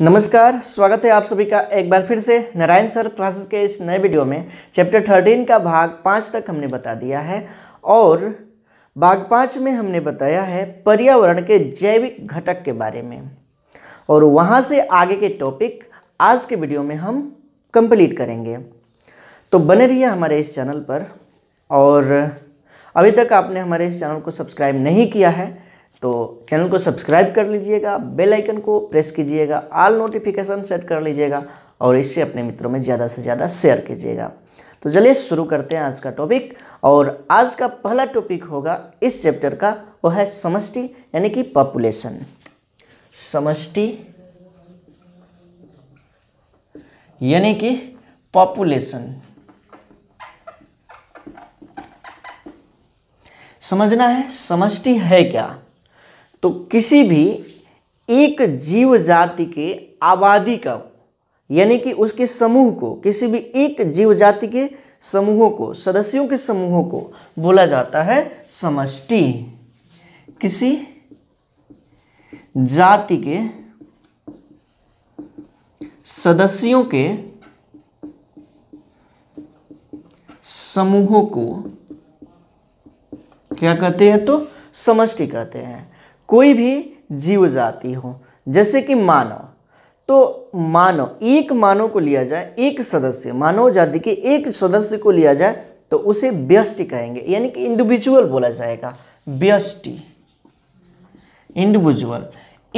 नमस्कार स्वागत है आप सभी का एक बार फिर से नारायण सर क्लासेस के इस नए वीडियो में चैप्टर थर्टीन का भाग पाँच तक हमने बता दिया है और भाग पाँच में हमने बताया है पर्यावरण के जैविक घटक के बारे में और वहाँ से आगे के टॉपिक आज के वीडियो में हम कंप्लीट करेंगे तो बने रहिए हमारे इस चैनल पर और अभी तक आपने हमारे इस चैनल को सब्सक्राइब नहीं किया है तो चैनल को सब्सक्राइब कर लीजिएगा बेल आइकन को प्रेस कीजिएगा ऑल नोटिफिकेशन सेट कर लीजिएगा और इसे अपने मित्रों में ज़्यादा से ज़्यादा शेयर कीजिएगा तो चलिए शुरू करते हैं आज का टॉपिक और आज का पहला टॉपिक होगा इस चैप्टर का वो है समष्टि यानी कि पॉपुलेशन समष्टि यानी कि पॉपुलेशन समझना है समष्टि है क्या तो किसी भी एक जीव जाति के आबादी का यानी कि उसके समूह को किसी भी एक जीव जाति के समूहों को सदस्यों के समूहों को बोला जाता है समष्टि किसी जाति के सदस्यों के समूहों को क्या कहते हैं तो समष्टि कहते हैं कोई भी जीव जाति हो जैसे कि मानव तो मानव एक मानव को लिया जाए एक सदस्य मानव जाति के एक सदस्य को लिया जाए तो उसे व्यष्टि कहेंगे यानी कि इंडिविजुअल बोला जाएगा व्यष्टि इंडिविजुअल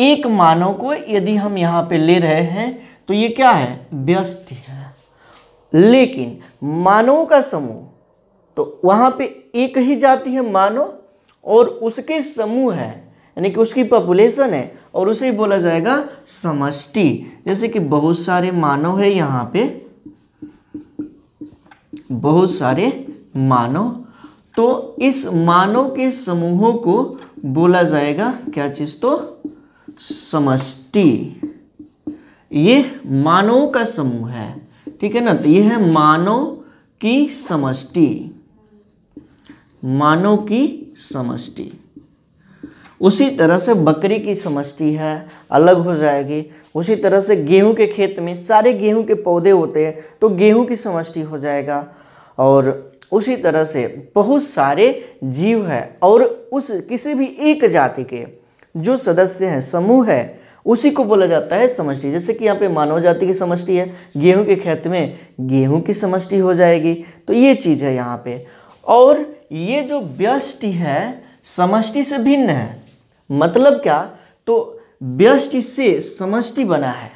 एक मानव को यदि हम यहां पे ले रहे हैं तो ये क्या है व्यष्टि है लेकिन मानव का समूह तो वहां पे एक ही जाति है मानव और उसके समूह है यानी कि उसकी पॉपुलेशन है और उसे बोला जाएगा समष्टि जैसे कि बहुत सारे मानव है यहाँ पे बहुत सारे मानव तो इस मानव के समूहों को बोला जाएगा क्या चीज तो समष्टि ये मानव का समूह है ठीक है ना तो ये है मानव की समष्टि मानव की समष्टि उसी तरह से बकरी की समष्टि है अलग हो जाएगी उसी तरह से गेहूं के खेत में सारे गेहूं के पौधे होते हैं तो गेहूं की समष्टि हो जाएगा और उसी तरह से बहुत सारे जीव है और उस किसी भी एक जाति के जो सदस्य हैं समूह है उसी को बोला जाता है समष्टि जैसे कि यहाँ पे मानव जाति की समष्टि है गेहूं के खेत में गेहूं की समष्टि हो जाएगी तो ये चीज़ है यहाँ पे और ये जो व्यष्टि है समष्टि से भिन्न है मतलब क्या तो व्यष्टि से समष्टि बना है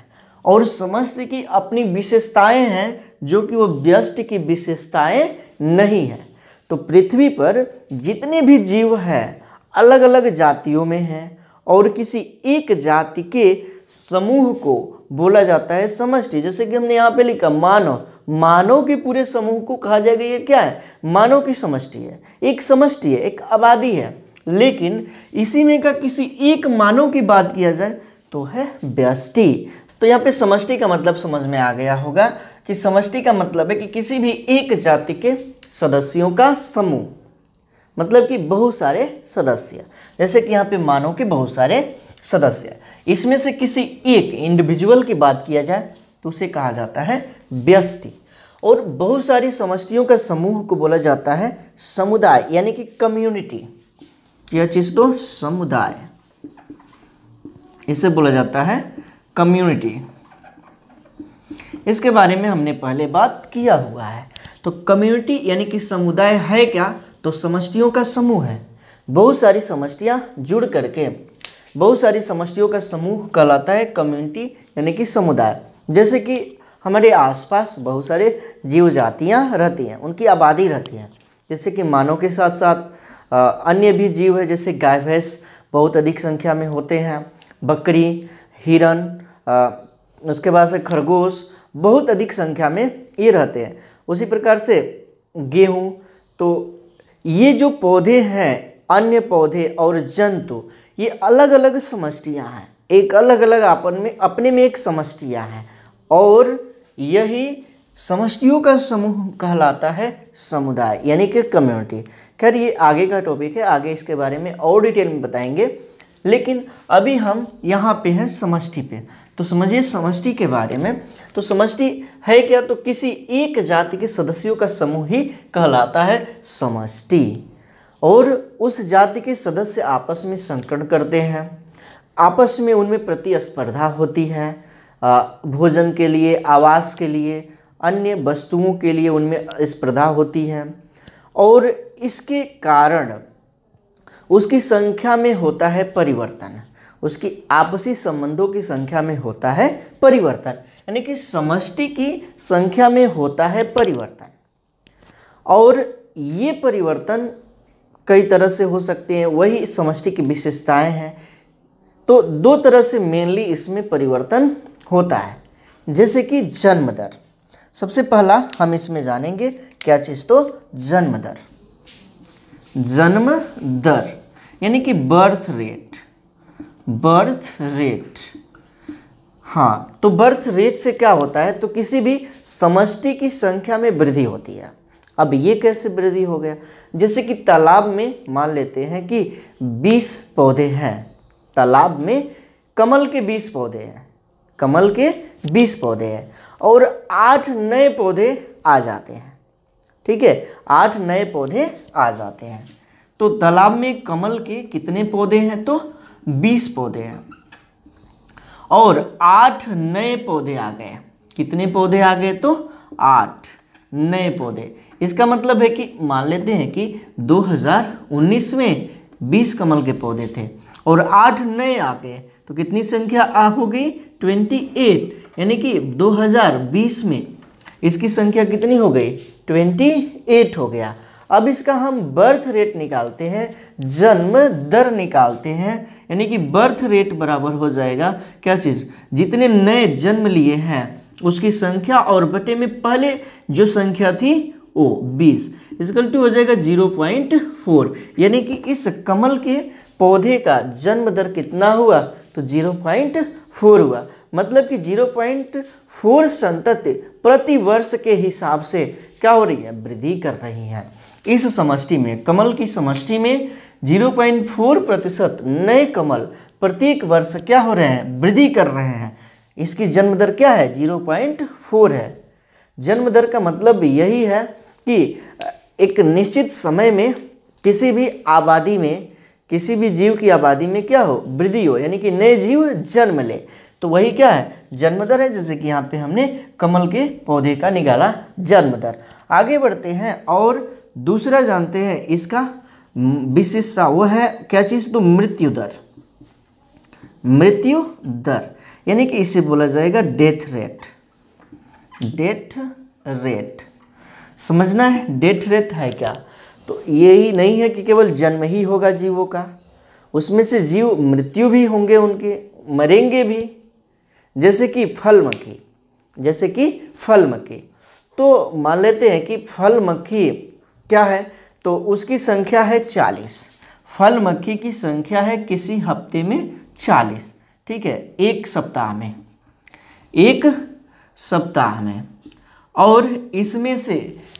और समष्टि की अपनी विशेषताएं हैं जो कि वो व्यष्टि की विशेषताएं नहीं है तो पृथ्वी पर जितने भी जीव हैं अलग अलग जातियों में हैं और किसी एक जाति के समूह को बोला जाता है समष्टि जैसे कि हमने यहाँ पे लिखा मानव मानव के पूरे समूह को कहा जाएगा ये क्या है मानव की समष्टि है एक समष्टि है एक आबादी है लेकिन इसी में का किसी एक मानव की बात किया जाए तो है व्यष्टि तो यहाँ पे समष्टि का मतलब समझ में आ गया होगा कि समष्टि का मतलब है कि किसी भी एक जाति के सदस्यों का समूह मतलब कि बहुत सारे सदस्य जैसे कि यहाँ पे मानव के बहुत सारे सदस्य इसमें से किसी एक इंडिविजुअल की बात किया जाए तो उसे कहा जाता है व्यस्टि और बहुत सारी समष्टियों का समूह को बोला जाता है समुदाय यानी कि कम्युनिटी यह चीज तो समुदाय इसे बोला जाता है कम्युनिटी इसके बारे में हमने पहले बात किया हुआ है तो कम्युनिटी यानी कि समुदाय है क्या तो समष्टियों का समूह है बहुत सारी समष्टियां जुड़ करके बहुत सारी समष्टियों का समूह कहलाता है कम्युनिटी यानी कि समुदाय जैसे कि हमारे आसपास बहुत सारे जीव जातियाँ रहती हैं उनकी आबादी रहती है जैसे कि मानव के साथ साथ अन्य भी जीव है जैसे गाय भैंस बहुत अधिक संख्या में होते हैं बकरी हिरण उसके बाद से खरगोश बहुत अधिक संख्या में ये रहते हैं उसी प्रकार से गेहूँ तो ये जो पौधे हैं अन्य पौधे और जंतु ये अलग अलग समष्टियाँ हैं एक अलग अलग अपन में अपने में एक समष्टियाँ हैं और यही समष्टियों का समूह कहलाता है समुदाय यानी कि कम्युनिटी खैर ये आगे का टॉपिक है आगे इसके बारे में और डिटेल में बताएंगे लेकिन अभी हम यहाँ पे हैं समष्टि पे तो समझिए समष्टि के बारे में तो समष्टि है क्या तो किसी एक जाति के सदस्यों का समूह ही कहलाता है समष्टि और उस जाति के सदस्य आपस में संकट करते हैं आपस में उनमें प्रतिस्पर्धा होती है भोजन के लिए आवास के लिए अन्य वस्तुओं के लिए उनमें स्पर्धा होती है और इसके कारण उसकी संख्या में होता है परिवर्तन उसकी आपसी संबंधों की संख्या में होता है परिवर्तन यानी कि समष्टि की संख्या में होता है परिवर्तन और ये परिवर्तन कई तरह से हो सकते हैं वही समष्टि की विशेषताएं हैं तो दो तरह से मेनली इसमें परिवर्तन होता है जैसे कि जन्म दर सबसे पहला हम इसमें जानेंगे क्या चीज़ तो जन्म दर जन्म दर यानी कि बर्थ रेट बर्थ रेट हाँ तो बर्थ रेट से क्या होता है तो किसी भी समष्टि की संख्या में वृद्धि होती है अब ये कैसे वृद्धि हो गया जैसे कि तालाब में मान लेते हैं कि 20 पौधे हैं तालाब में कमल के 20 पौधे हैं कमल के 20 पौधे हैं और आठ नए पौधे आ जाते हैं ठीक है आठ नए पौधे आ जाते हैं तो तालाब में कमल के कितने पौधे हैं तो बीस पौधे हैं और आठ नए पौधे आ गए कितने पौधे आ गए तो आठ नए पौधे इसका मतलब है कि मान लेते हैं कि 2019 में 20 कमल के पौधे थे और आठ नए आ गए तो कितनी संख्या आ गई ट्वेंटी एट यानी कि दो हज़ार बीस में इसकी संख्या कितनी हो गई ट्वेंटी एट हो गया अब इसका हम बर्थ रेट निकालते हैं जन्म दर निकालते हैं यानी कि बर्थ रेट बराबर हो जाएगा क्या चीज़ जितने नए जन्म लिए हैं उसकी संख्या और बटे में पहले जो संख्या थी ओ बीस इजकल टू हो जाएगा जीरो पॉइंट फोर यानी कि इस कमल के पौधे का जन्म दर कितना हुआ तो जीरो पॉइंट फोर हुआ मतलब कि जीरो पॉइंट फोर संतति प्रति वर्ष के हिसाब से क्या हो रही है वृद्धि कर रही है इस समष्टि में कमल की समष्टि में 0.4 प्रतिशत नए कमल प्रत्येक वर्ष क्या हो रहे हैं वृद्धि कर रहे हैं इसकी जन्म दर क्या है 0.4 है जन्म दर का मतलब यही है कि एक निश्चित समय में किसी भी आबादी में किसी भी जीव की आबादी में क्या हो वृद्धि हो यानी कि नए जीव जन्म ले तो वही क्या है जन्म दर है जैसे कि यहाँ पे हमने कमल के पौधे का निकाला जन्म दर आगे बढ़ते हैं और दूसरा जानते हैं इसका विशेषता वो है क्या चीज़ तो मृत्यु दर मृत्यु दर यानी कि इसे बोला जाएगा डेथ रेट डेथ रेट समझना है डेथ रेट है क्या तो ये ही नहीं है कि केवल जन्म ही होगा जीवों का उसमें से जीव मृत्यु भी होंगे उनके मरेंगे भी जैसे कि फल मक्खी जैसे कि फल मक्खी तो मान लेते हैं कि फल मक्खी क्या है तो उसकी संख्या है चालीस फल मक्खी की संख्या है किसी हफ्ते में चालीस ठीक है एक सप्ताह में एक सप्ताह में और इसमें से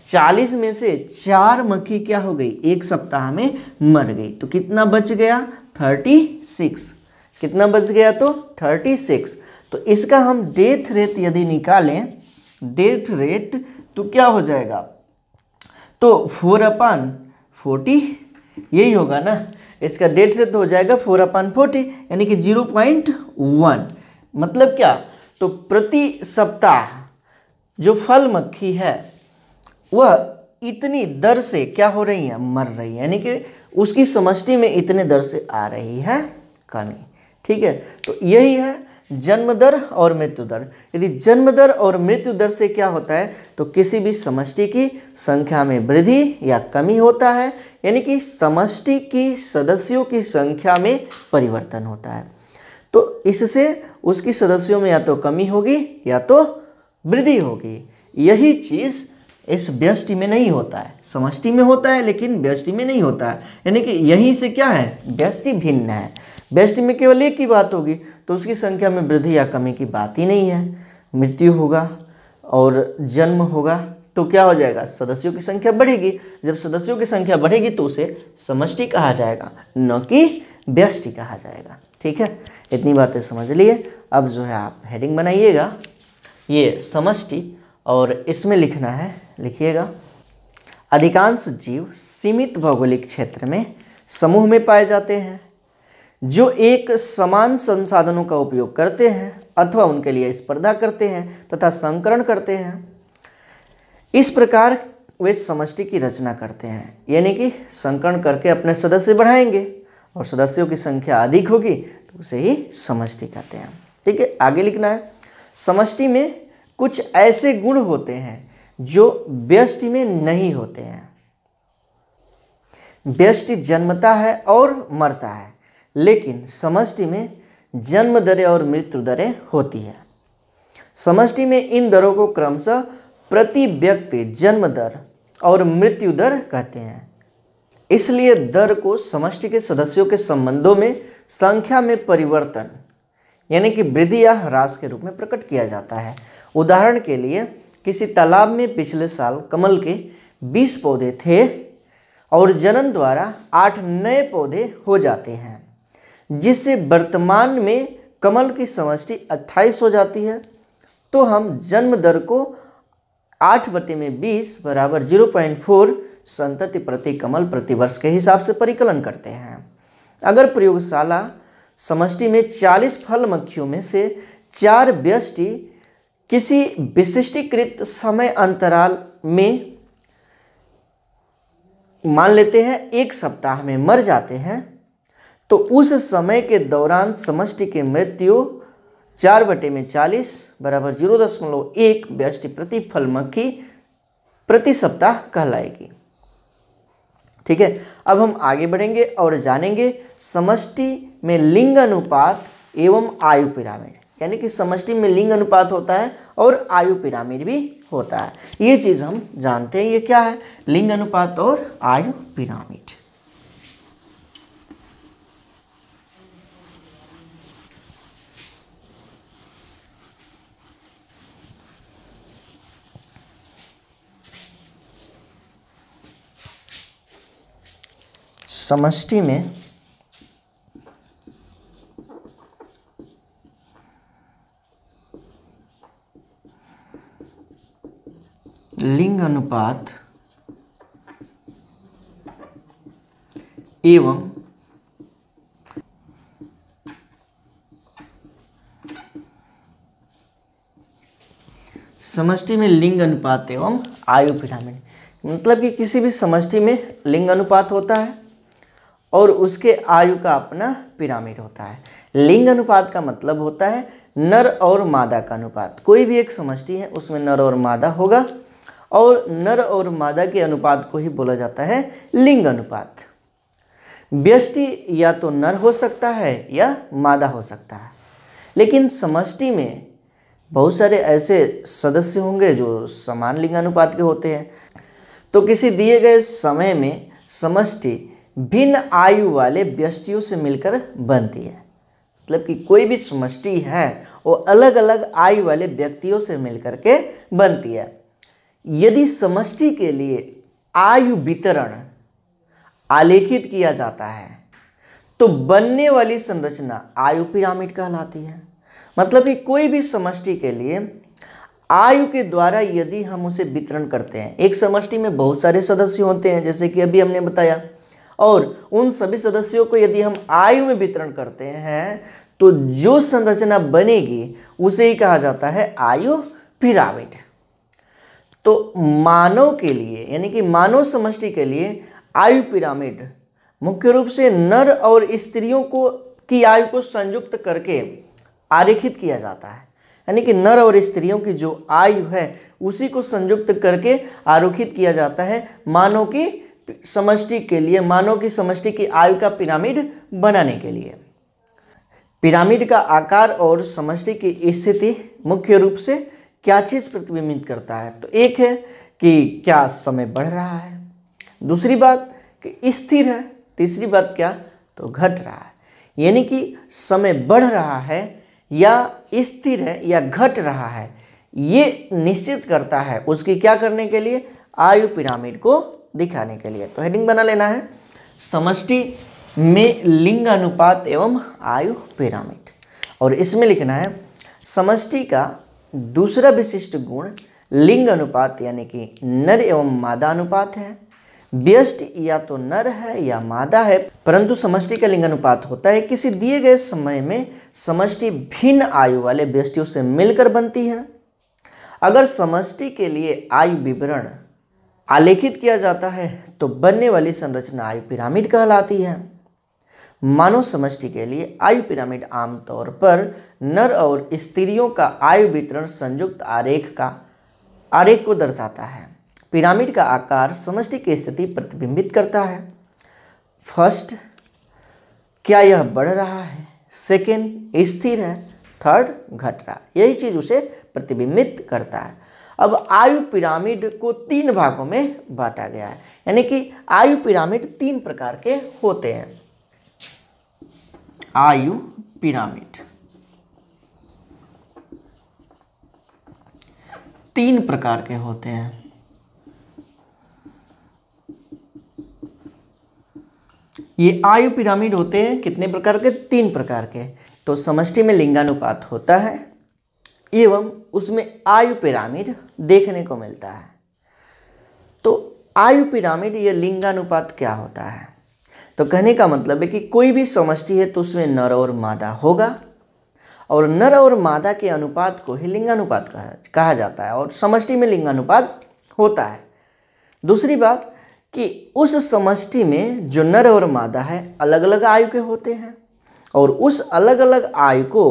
चालीस में से चार मक्खी क्या हो गई एक सप्ताह में मर गई तो कितना बच गया थर्टी सिक्स कितना बच गया तो थर्टी सिक्स तो इसका हम डेथ रेट यदि निकालें डेथ रेट तो क्या हो जाएगा तो फोर अपान फोर्टी यही होगा ना इसका डेथ रेट तो हो जाएगा फोर अपान फोर्टी यानी कि जीरो पॉइंट वन मतलब क्या तो प्रति सप्ताह जो फल मक्खी है वह इतनी दर से क्या हो रही है मर रही है यानी कि उसकी समष्टि में इतने दर से आ रही है कमी ठीक है तो यही है जन्म दर और मृत्यु दर यदि जन्म दर और मृत्यु दर से क्या होता है तो किसी भी समष्टि की संख्या में वृद्धि या कमी होता है यानी कि समष्टि की सदस्यों की संख्या में परिवर्तन होता है तो इससे उसकी सदस्यों में या तो कमी होगी या तो वृद्धि होगी यही चीज़ इस व्यष्टि में नहीं होता है समष्टि में होता है लेकिन व्यष्टि में नहीं होता है यानी कि यहीं से क्या है व्यष्टि भिन्न है व्यष्टि में केवल एक ही बात होगी तो उसकी संख्या में वृद्धि या कमी की बात ही नहीं है मृत्यु होगा और जन्म होगा तो क्या हो जाएगा सदस्यों की संख्या बढ़ेगी जब सदस्यों की संख्या बढ़ेगी तो उसे समष्टि कहा जाएगा न कि व्यष्टि कहा जाएगा ठीक है इतनी बातें समझ लिए अब जो है आप हेडिंग बनाइएगा ये समष्टि और इसमें लिखना है लिखिएगा अधिकांश जीव सीमित भौगोलिक क्षेत्र में समूह में पाए जाते हैं जो एक समान संसाधनों का उपयोग करते हैं अथवा उनके लिए स्पर्धा करते हैं तथा संकरण करते हैं इस प्रकार वे समष्टि की रचना करते हैं यानी कि संकरण करके अपने सदस्य बढ़ाएंगे और सदस्यों की संख्या अधिक होगी तो उसे ही समष्टि कहते हैं ठीक है आगे लिखना है समष्टि में कुछ ऐसे गुण होते हैं जो व्यष्टि में नहीं होते हैं व्यष्टि जन्मता है और मरता है लेकिन समष्टि में जन्म दरें और मृत्यु दरें होती है समष्टि में इन दरों को क्रमशः प्रति व्यक्ति जन्म दर और मृत्यु दर कहते हैं इसलिए दर को समष्टि के सदस्यों के संबंधों में संख्या में परिवर्तन यानी कि वृद्धि या ह्रास के रूप में प्रकट किया जाता है उदाहरण के लिए किसी तालाब में पिछले साल कमल के 20 पौधे थे और जनन द्वारा आठ नए पौधे हो जाते हैं जिससे वर्तमान में कमल की समष्टि 28 हो जाती है तो हम जन्म दर को आठ बटे में बीस बराबर जीरो पॉइंट फोर संतति प्रति कमल प्रतिवर्ष के हिसाब से परिकलन करते हैं अगर प्रयोगशाला समष्टि में चालीस फल मक्खियों में से चार व्यष्टि किसी विशिष्टीकृत समय अंतराल में मान लेते हैं एक सप्ताह में मर जाते हैं तो उस समय के दौरान समष्टि के मृत्यु चार बटे में चालीस बराबर जीरो दशमलव एक व्यष्टि प्रति फलमक्खी प्रति सप्ताह कहलाएगी ठीक है अब हम आगे बढ़ेंगे और जानेंगे समष्टि में लिंग अनुपात एवं आयु पिरामिड यानी कि समष्टि में लिंग अनुपात होता है और आयु पिरामिड भी होता है ये चीज़ हम जानते हैं ये क्या है लिंग अनुपात और आयु पिरामिड समष्टि में लिंग अनुपात एवं समष्टि में लिंग अनुपात एवं आयु पिरामिड मतलब कि किसी भी समष्टि में लिंग अनुपात होता है और उसके आयु का अपना पिरामिड होता है लिंग अनुपात का मतलब होता है नर और मादा का अनुपात कोई भी एक समष्टि है उसमें नर और मादा होगा और नर और मादा के अनुपात को ही बोला जाता है लिंग अनुपात व्यष्टि या तो नर हो सकता है या मादा हो सकता है लेकिन समष्टि में बहुत सारे ऐसे सदस्य होंगे जो समान लिंग अनुपात के होते हैं तो किसी दिए गए समय में समष्टि भिन्न आयु वाले व्यष्टियों से मिलकर बनती है मतलब कि कोई भी समष्टि है वो अलग अलग आयु वाले व्यक्तियों से मिलकर के बनती है यदि समष्टि के लिए आयु वितरण आलेखित किया जाता है तो बनने वाली संरचना आयु पिरामिड कहलाती है मतलब कि कोई भी समष्टि के लिए आयु के द्वारा यदि हम उसे वितरण करते हैं एक समष्टि में बहुत सारे सदस्य होते हैं जैसे कि अभी हमने बताया और उन सभी सदस्यों को यदि हम आयु में वितरण करते हैं तो जो संरचना बनेगी उसे ही कहा जाता है आयु पिरामिड तो मानव के लिए यानी कि मानव समष्टि के लिए आयु पिरामिड मुख्य रूप से नर और स्त्रियों को की आयु को संयुक्त करके आरेखित किया जाता है यानी कि नर और स्त्रियों की जो आयु है उसी को संयुक्त करके आरोखित किया जाता है मानव की समष्टि के लिए मानव की समष्टि की आयु का पिरामिड बनाने के लिए पिरामिड का आकार और समष्टि की स्थिति मुख्य रूप से क्या चीज़ प्रतिबिंबित करता है तो एक है कि क्या समय बढ़ रहा है दूसरी बात कि स्थिर है तीसरी बात क्या तो घट रहा है यानी कि समय बढ़ रहा है या स्थिर है या घट रहा है ये निश्चित करता है उसकी क्या करने के लिए आयु पिरामिड को दिखाने के लिए तो हेडिंग बना लेना है समष्टि में लिंग अनुपात एवं आयु पिरामिड और इसमें लिखना है समष्टि का दूसरा विशिष्ट गुण लिंग अनुपात यानी कि नर एवं मादा अनुपात है व्यस्ट या तो नर है या मादा है परंतु समष्टि का लिंग अनुपात होता है किसी दिए गए समय में समष्टि भिन्न आयु वाले व्यष्टियों से मिलकर बनती है अगर समष्टि के लिए आयु विवरण आलेखित किया जाता है तो बनने वाली संरचना आयु पिरामिड कहलाती है मानव समष्टि के लिए आयु पिरामिड आमतौर पर नर और स्त्रियों का आयु वितरण संयुक्त आरेख का आरेख को दर्शाता है पिरामिड का आकार समष्टि की स्थिति प्रतिबिंबित करता है फर्स्ट क्या यह बढ़ रहा है सेकेंड स्थिर है थर्ड घट रहा है यही चीज़ उसे प्रतिबिंबित करता है अब आयु पिरामिड को तीन भागों में बांटा गया है यानी कि आयु पिरामिड तीन प्रकार के होते हैं आयु पिरामिड तीन प्रकार के होते हैं ये आयु पिरामिड होते हैं कितने प्रकार के तीन प्रकार के तो समष्टि में लिंगानुपात होता है एवं उसमें आयु पिरामिड देखने को मिलता है तो आयु पिरामिड या लिंगानुपात क्या होता है तो कहने का मतलब है कि कोई भी समष्टि है तो उसमें नर और मादा होगा और नर और मादा के अनुपात को ही लिंगानुपात कहा जाता है और समष्टि में लिंगानुपात होता है दूसरी बात कि उस समष्टि में जो नर और मादा है अलग अलग आयु के होते हैं और उस अलग अलग आयु को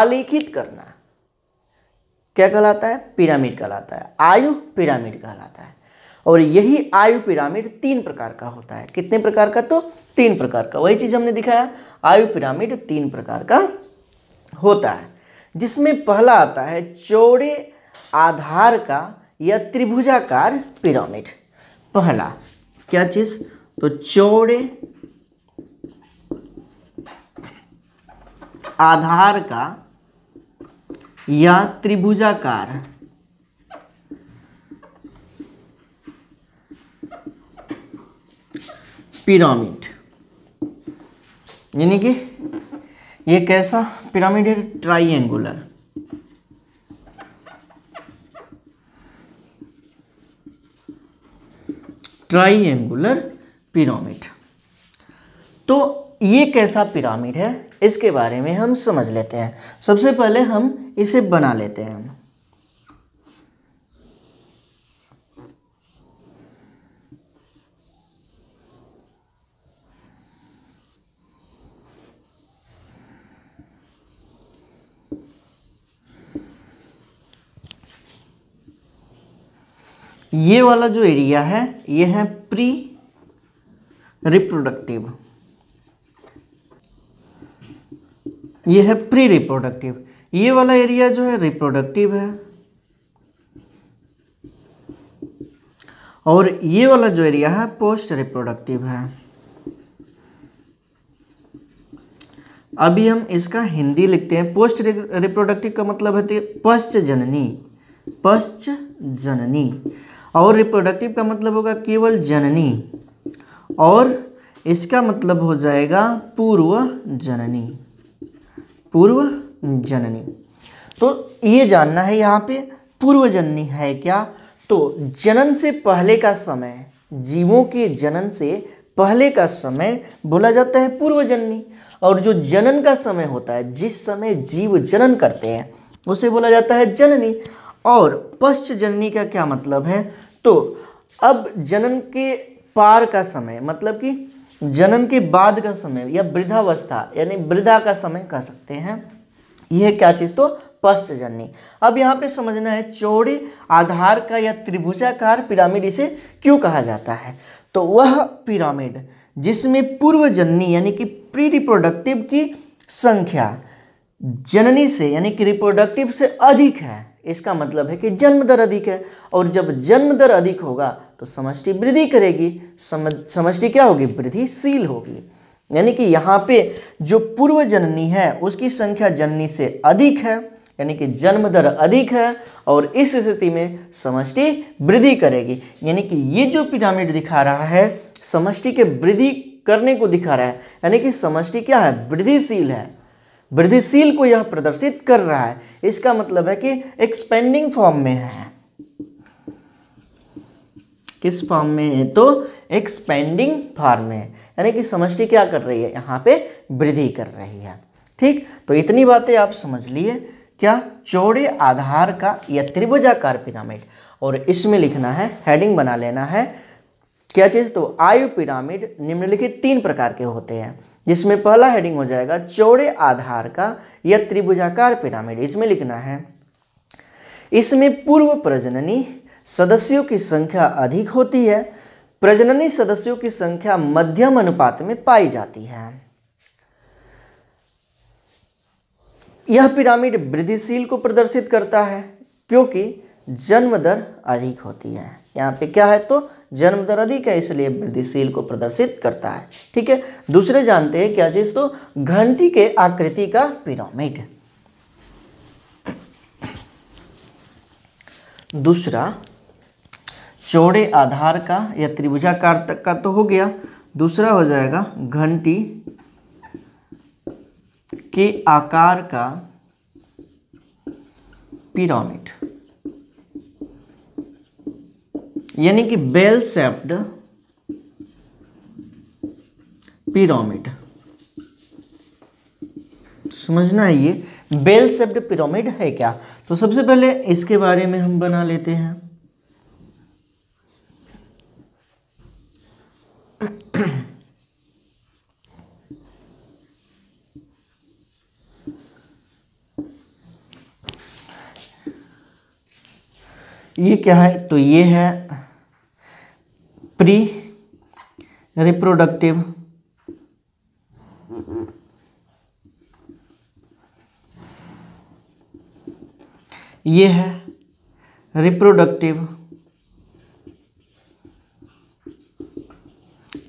आलेखित करना क्या कहलाता है पिरामिड कहलाता है आयु पिरामिड कहलाता है और यही आयु पिरामिड तीन प्रकार का होता है कितने प्रकार का तो तीन प्रकार का वही चीज़ हमने दिखाया आयु पिरामिड तीन प्रकार का होता है जिसमें पहला आता है चौड़े आधार का या त्रिभुजाकार पिरामिड पहला क्या चीज़ तो चौड़े आधार का या त्रिभुजाकार पिरामिड यानी कि ये कैसा पिरामिड है ट्राइंगुलर ट्राइंगुलर पिरामिड तो ये कैसा पिरामिड है इसके बारे में हम समझ लेते हैं सबसे पहले हम इसे बना लेते हैं ये वाला जो एरिया है ये है प्री रिप्रोडक्टिव ये है प्री रिप्रोडक्टिव ये वाला एरिया जो है रिप्रोडक्टिव है और ये वाला जो एरिया है पोस्ट रिप्रोडक्टिव है अभी हम इसका हिंदी लिखते हैं पोस्ट रिप्रोडक्टिव का मतलब है पश्च जननी पश्च जननी और रिप्रोडक्टिव का मतलब होगा केवल जननी और इसका मतलब हो जाएगा पूर्व जननी पूर्व जननी तो ये जानना है यहाँ पे पूर्व जननी है क्या तो जनन से पहले का समय जीवों के जनन से पहले का समय बोला जाता है पूर्व जननी और जो जनन का समय होता है जिस समय जीव जनन करते हैं उसे बोला जाता है जननी और पश्च जननी का क्या मतलब है तो अब जनन के पार का समय मतलब कि जनन के बाद का समय या वृद्धावस्था यानी वृद्धा का समय कह सकते हैं यह क्या चीज़ तो पश्चजननी अब यहाँ पे समझना है चौड़े आधार का या त्रिभुजाकार पिरामिड इसे क्यों कहा जाता है तो वह पिरामिड जिसमें पूर्वजननी यानी कि प्री रिप्रोडक्टिव की संख्या जननी से यानी कि रिप्रोडक्टिव से अधिक है इसका मतलब है कि जन्म दर अधिक है और जब जन्म दर अधिक होगा तो समष्टि वृद्धि करेगी सम समष्टि क्या होगी वृद्धिशील होगी यानी कि यहाँ पे जो पूर्व जननी है उसकी संख्या जननी से अधिक है यानी कि जन्म दर अधिक है और इस स्थिति में समष्टि वृद्धि करेगी यानी कि ये जो पिरामिड दिखा रहा है समष्टि के वृद्धि करने को दिखा रहा है यानी कि समष्टि क्या है वृद्धिशील है वृद्धिशील को यह प्रदर्शित कर रहा है इसका मतलब है कि एक्सपेंडिंग फॉर्म में है किस फॉर्म में है तो एक्सपेंडिंग फॉर्म में यानी कि समष्टि क्या कर रही है यहां पे वृद्धि कर रही है ठीक तो इतनी बातें आप समझ लिए क्या चौड़े आधार का या त्रिभुजाकार पिरामिड और इसमें लिखना है हेडिंग बना लेना है क्या चीज़ तो आयु पिरामिड निम्नलिखित तीन प्रकार के होते हैं जिसमें पहला हेडिंग हो जाएगा चौड़े आधार का या त्रिभुजाकार पिरामिड इसमें लिखना है इसमें पूर्व प्रजननी सदस्यों की संख्या अधिक होती है प्रजननी सदस्यों की संख्या मध्यम अनुपात में पाई जाती है यह पिरामिड वृद्धिशील को प्रदर्शित करता है क्योंकि जन्म दर अधिक होती है यहाँ पे क्या है तो जन्म दर अधिक है इसलिए वृद्धिशील को प्रदर्शित करता है ठीक है दूसरे जानते हैं क्या चीज़ तो घंटी के आकृति का पिरामिड दूसरा चौड़े आधार का या त्रिभुजाकार तक का तो हो गया दूसरा हो जाएगा घंटी के आकार का पिरामिड यानी कि बेल सेप्ड पिरामिड समझना है ये बेल सेप्ड पिरामिड है क्या तो सबसे पहले इसके बारे में हम बना लेते हैं ये क्या है तो ये है थ्री रिप्रोडक्टिव ये है रिप्रोडक्टिव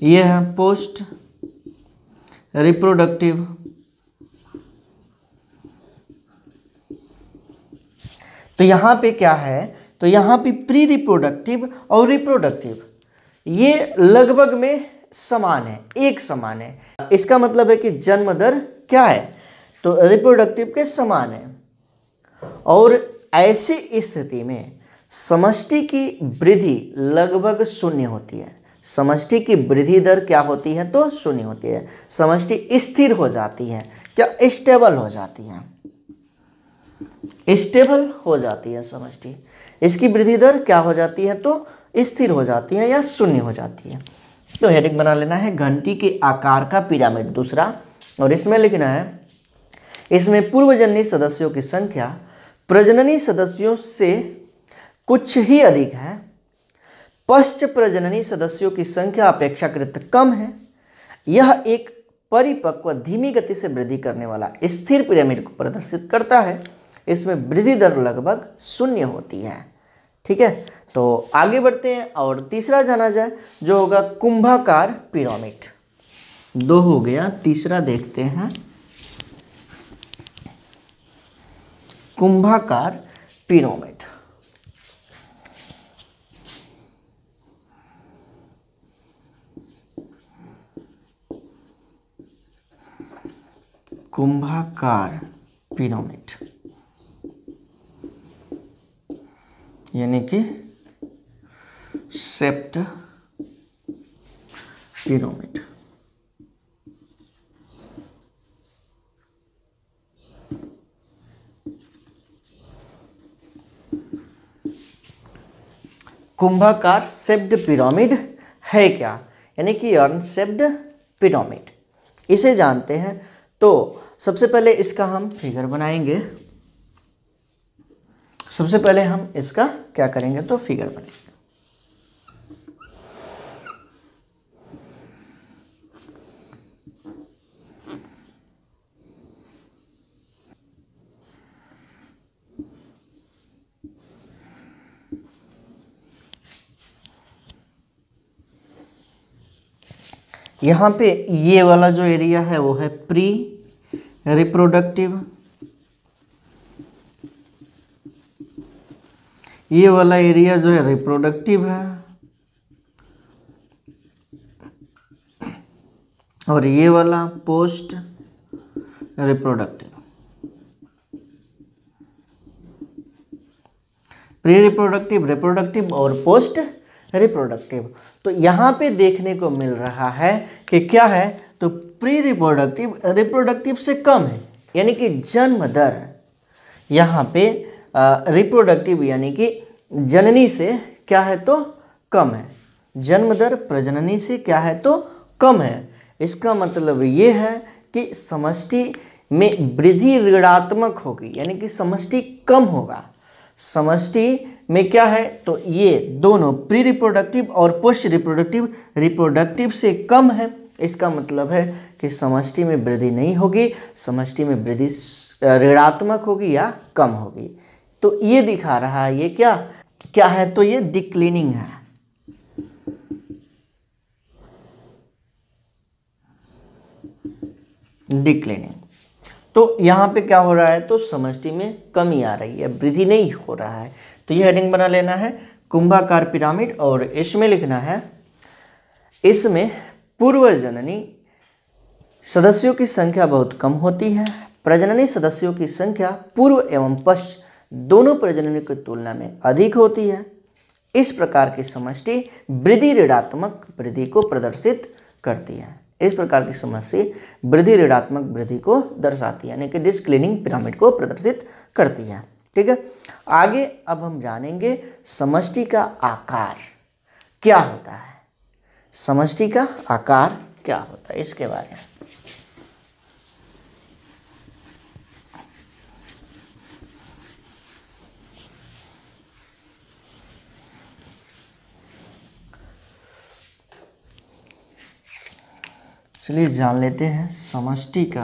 ये है पोस्ट रिप्रोडक्टिव तो यहां पे क्या है तो यहां पे प्री रिप्रोडक्टिव और रिप्रोडक्टिव ये लगभग में समान है एक समान है इसका मतलब है कि जन्म दर क्या है तो रिप्रोडक्टिव के समान है और ऐसी स्थिति में समष्टि की वृद्धि लगभग शून्य होती है समष्टि की वृद्धि दर क्या होती है तो शून्य होती है समष्टि स्थिर हो जाती है क्या स्टेबल हो जाती है स्टेबल हो जाती है समष्टि इसकी वृद्धि दर क्या हो जाती है तो स्थिर हो जाती है या शून्य हो जाती है तो हेडिंग बना लेना है घंटी के आकार का पिरामिड दूसरा और इसमें लिखना है इसमें पूर्वजन्य सदस्यों की संख्या प्रजननी सदस्यों से कुछ ही अधिक है पश्च प्रजननी सदस्यों की संख्या अपेक्षाकृत कम है यह एक परिपक्व धीमी गति से वृद्धि करने वाला स्थिर पिरामिड को प्रदर्शित करता है इसमें वृद्धि दर लगभग शून्य होती है ठीक है तो आगे बढ़ते हैं और तीसरा जाना जाए जो होगा कुंभाकार पिरामिड दो हो गया तीसरा देखते हैं कुंभाकार पिरामिड कुंभाकार पिरामिड यानी कि सेप्ट पिरोमिड कुंभाकार सेप्ड पिरामिड है क्या यानी कि सेप्ड पिरामिड इसे जानते हैं तो सबसे पहले इसका हम फिगर बनाएंगे सबसे पहले हम इसका क्या करेंगे तो फिगर बनेगा यहाँ पे ये वाला जो एरिया है वो है प्री रिप्रोडक्टिव ये वाला एरिया जो है रिप्रोडक्टिव है और ये वाला post reproductive pre reproductive reproductive और पोस्ट रिप्रोडक्टिव तो यहाँ पे देखने को मिल रहा है कि क्या है तो प्री रिप्रोडक्टिव रिप्रोडक्टिव से कम है यानी कि जन्म दर यहाँ पे रिप्रोडक्टिव यानी कि जननी से क्या है तो कम है जन्म दर प्रजननी से क्या है तो कम है इसका मतलब ये है कि समष्टि में वृद्धि ऋणात्मक होगी यानी कि समष्टि कम होगा समष्टि में क्या है तो ये दोनों प्री रिप्रोडक्टिव और पोस्ट रिप्रोडक्टिव रिप्रोडक्टिव से कम है इसका मतलब है कि समष्टि में वृद्धि नहीं होगी समष्टि में वृद्धि ऋणात्मक होगी या कम होगी तो ये दिखा रहा है ये क्या क्या है तो ये डिक्लीनिंग है डिक्लीनिंग तो यहाँ पे क्या हो रहा है तो समष्टि में कमी आ रही है वृद्धि नहीं हो रहा है तो ये हेडिंग बना लेना है कुंभाकार पिरामिड और इसमें लिखना है इसमें पूर्व जननी सदस्यों की संख्या बहुत कम होती है प्रजननी सदस्यों की संख्या पूर्व एवं पश्चिम दोनों प्रजनन की तुलना में अधिक होती है इस प्रकार की समष्टि वृद्धि ऋणात्मक वृद्धि को प्रदर्शित करती है इस प्रकार की समष्टि वृद्धि ऋणात्मक वृद्धि को दर्शाती है यानी कि डिस्क्लीनिंग पिरामिड को प्रदर्शित करती है ठीक है आगे अब हम जानेंगे समष्टि का आकार क्या होता है समष्टि का आकार क्या होता है इसके बारे में चलिए जान लेते हैं समष्टि का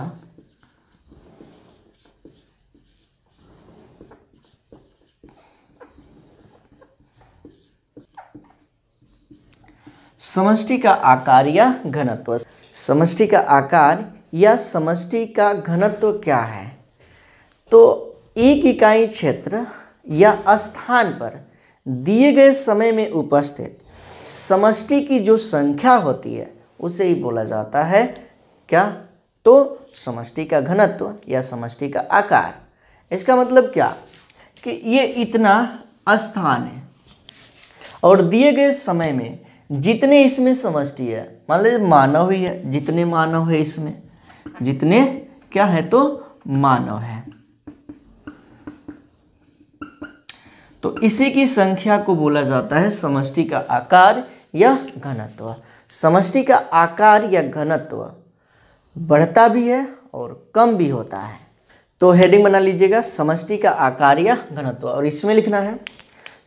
समष्टि का आकार या घनत्व समष्टि का आकार या समष्टि का घनत्व क्या है तो एक इकाई क्षेत्र या स्थान पर दिए गए समय में उपस्थित समष्टि की जो संख्या होती है उसे ही बोला जाता है क्या तो समष्टि का घनत्व या समष्टि का आकार इसका मतलब क्या कि ये इतना स्थान है और दिए गए समय में जितने इसमें समष्टि है मान लीजिए मानव ही है जितने मानव है इसमें जितने क्या है तो मानव है तो इसी की संख्या को बोला जाता है समष्टि का आकार या घनत्व समष्टि का आकार या घनत्व बढ़ता भी है और कम भी होता है तो हेडिंग बना लीजिएगा समष्टि का आकार या घनत्व और इसमें लिखना है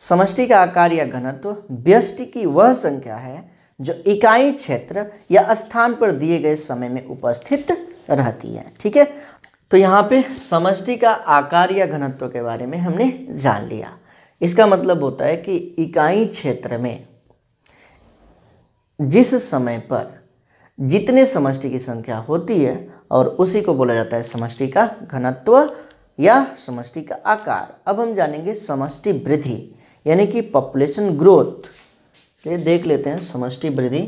समष्टि का आकार या घनत्व व्यष्टि की वह संख्या है जो इकाई क्षेत्र या स्थान पर दिए गए समय में उपस्थित रहती है ठीक है तो यहाँ पे समष्टि का आकार या घनत्व के बारे में हमने जान लिया इसका मतलब होता है कि इकाई क्षेत्र में जिस समय पर जितने समष्टि की संख्या होती है और उसी को बोला जाता है समष्टि का घनत्व या समष्टि का आकार अब हम जानेंगे समष्टि वृद्धि यानी कि पॉपुलेशन ग्रोथ ये देख लेते हैं समष्टि वृद्धि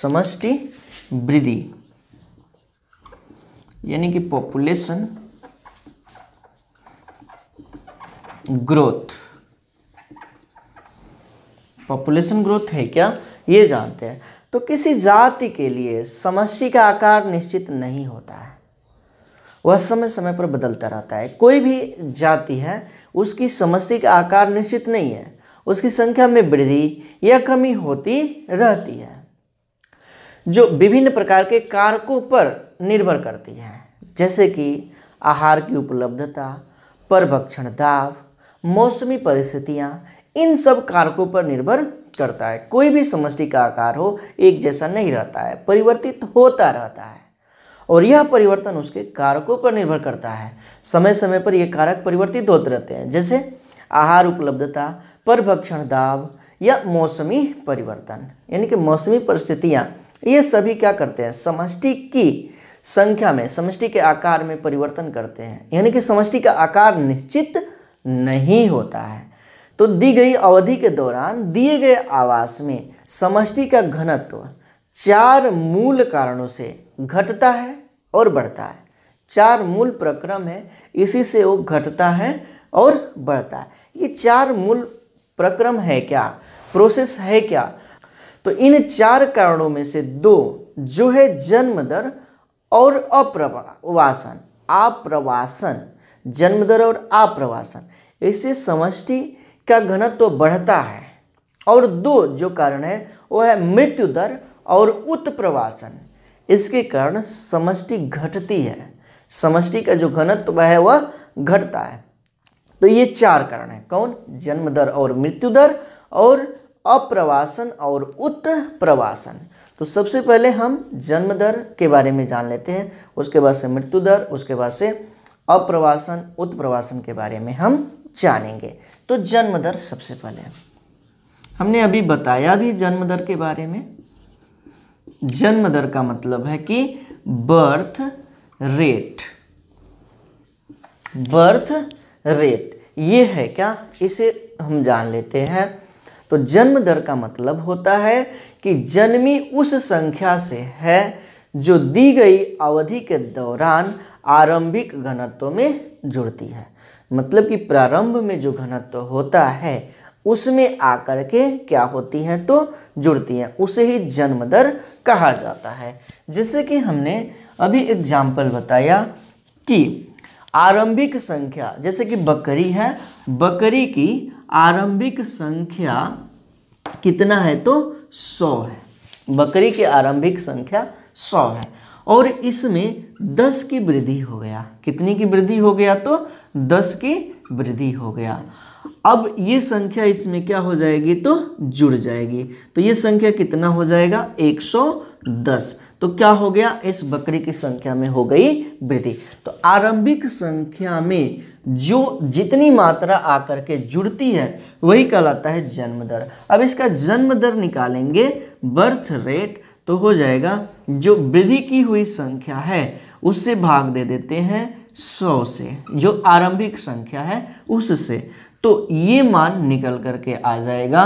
समष्टि वृद्धि यानी कि पॉपुलेशन ग्रोथ पॉपुलेशन ग्रोथ है क्या ये जानते हैं तो किसी जाति के लिए समष्टि का आकार निश्चित नहीं होता है वह समय समय पर बदलता रहता है कोई भी जाति है उसकी समष्टि का आकार निश्चित नहीं है उसकी संख्या में वृद्धि या कमी होती रहती है जो विभिन्न प्रकार के कारकों पर निर्भर करती है जैसे कि आहार की उपलब्धता परभक्षण दाव मौसमी परिस्थितियाँ इन सब कारकों पर निर्भर करता है कोई भी समष्टि का आकार हो एक जैसा नहीं रहता है परिवर्तित होता रहता है और यह परिवर्तन उसके कारकों पर निर्भर करता है समय समय पर यह कारक परिवर्तित होते रहते हैं जैसे आहार उपलब्धता परभक्षण दाब या मौसमी परिवर्तन यानी कि मौसमी परिस्थितियाँ ये सभी क्या करते हैं समष्टि की संख्या में समष्टि के आकार में परिवर्तन करते हैं यानी कि समष्टि का आकार निश्चित नहीं होता है तो दी गई अवधि के दौरान दिए गए आवास में समष्टि का घनत्व चार मूल कारणों से घटता है और बढ़ता है चार मूल प्रक्रम है इसी से वो घटता है और बढ़ता है ये चार मूल प्रक्रम है क्या प्रोसेस है क्या तो इन चार कारणों में से दो जो है जन्म दर और अप्रवासन आप्रवासन जन्म दर और आप्रवासन इससे समष्टि का घनत्व बढ़ता है और दो जो कारण है वो है मृत्यु दर और उत्प्रवासन इसके कारण समष्टि घटती है समष्टि का जो घनत्व है वह घटता है तो ये चार कारण है कौन जन्म दर और मृत्यु दर और अप्रवासन और उत्प्रवासन तो सबसे पहले हम जन्म दर के बारे में जान लेते हैं उसके बाद से मृत्यु दर उसके बाद से अप्रवासन उत्प्रवासन के बारे में हम जानेंगे तो जन्म दर सबसे पहले हमने अभी बताया भी जन्म दर के बारे में जन्म दर का मतलब है कि बर्थ रेट बर्थ रेट ये है क्या इसे हम जान लेते हैं तो जन्म दर का मतलब होता है कि जन्मी उस संख्या से है जो दी गई अवधि के दौरान आरंभिक घनत्व में जुड़ती है मतलब कि प्रारंभ में जो घनत्व होता है उसमें आकर के क्या होती हैं तो जुड़ती हैं उसे ही जन्म दर कहा जाता है जिससे कि हमने अभी एग्जाम्पल बताया कि आरंभिक संख्या जैसे कि बकरी है बकरी की आरंभिक संख्या कितना है तो सौ है बकरी की आरंभिक संख्या सौ है और इसमें दस की वृद्धि हो गया कितनी की वृद्धि हो गया तो दस की वृद्धि हो गया अब ये संख्या इसमें क्या हो जाएगी तो जुड़ जाएगी तो ये संख्या कितना हो जाएगा 110 तो क्या हो गया इस बकरी की संख्या में हो गई वृद्धि तो आरंभिक संख्या में जो जितनी मात्रा आकर के जुड़ती है वही कहलाता है जन्म दर अब इसका जन्म दर निकालेंगे बर्थ रेट तो हो जाएगा जो वृद्धि की हुई संख्या है उससे भाग दे देते हैं सौ से जो आरंभिक संख्या है उससे तो ये मान निकल करके आ जाएगा